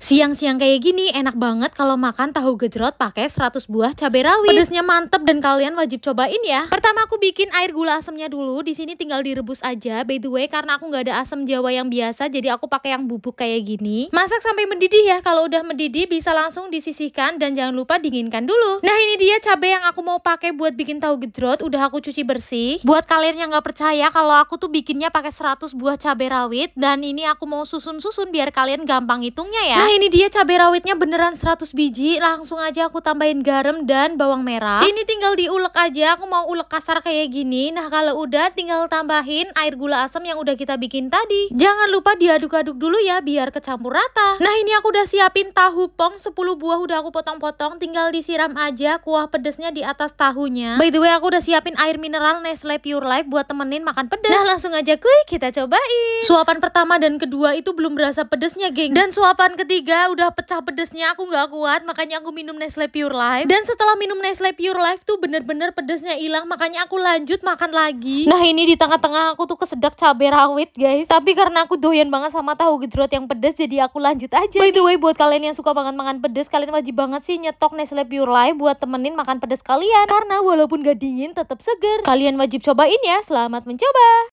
Siang-siang kayak gini enak banget kalau makan tahu gejrot pakai 100 buah cabai rawit. Pedesnya mantep dan kalian wajib cobain ya. Pertama aku bikin air gula asemnya dulu. Di sini tinggal direbus aja. By the way karena aku nggak ada asam jawa yang biasa jadi aku pakai yang bubuk kayak gini. Masak sampai mendidih ya. Kalau udah mendidih bisa langsung disisihkan dan jangan lupa dinginkan dulu. Nah ini dia cabai yang aku mau pakai buat bikin tahu gejrot. Udah aku cuci bersih. Buat kalian yang nggak percaya kalau aku tuh bikinnya pakai 100 buah cabai rawit dan ini aku mau susun-susun biar kalian gampang hitungnya ya. Nah, nah ini dia cabai rawitnya beneran 100 biji. Langsung aja aku tambahin garam dan bawang merah. Ini tinggal diulek aja. Aku mau ulek kasar kayak gini. Nah, kalau udah tinggal tambahin air gula asam yang udah kita bikin tadi. Jangan lupa diaduk-aduk dulu ya biar kecampur rata. Nah, ini aku udah siapin tahu pong 10 buah udah aku potong-potong. Tinggal disiram aja kuah pedesnya di atas tahunya. By the way, aku udah siapin air mineral Nestle Pure Life buat temenin makan pedes. Nah, langsung aja kuy kita cobain. Suapan pertama dan kedua itu belum berasa pedesnya, geng. Dan suapan ketiga ketiga udah pecah pedesnya aku nggak kuat makanya aku minum Nestle Pure Life dan setelah minum Nestle Pure Life tuh bener-bener pedesnya hilang makanya aku lanjut makan lagi nah ini di tengah-tengah aku tuh kesedak cabai rawit guys tapi karena aku doyan banget sama tahu gejrot yang pedes jadi aku lanjut aja by the way buat kalian yang suka banget makan pedes kalian wajib banget sih nyetok Nestle Pure Life buat temenin makan pedes kalian karena walaupun gak dingin tetap seger kalian wajib cobain ya selamat mencoba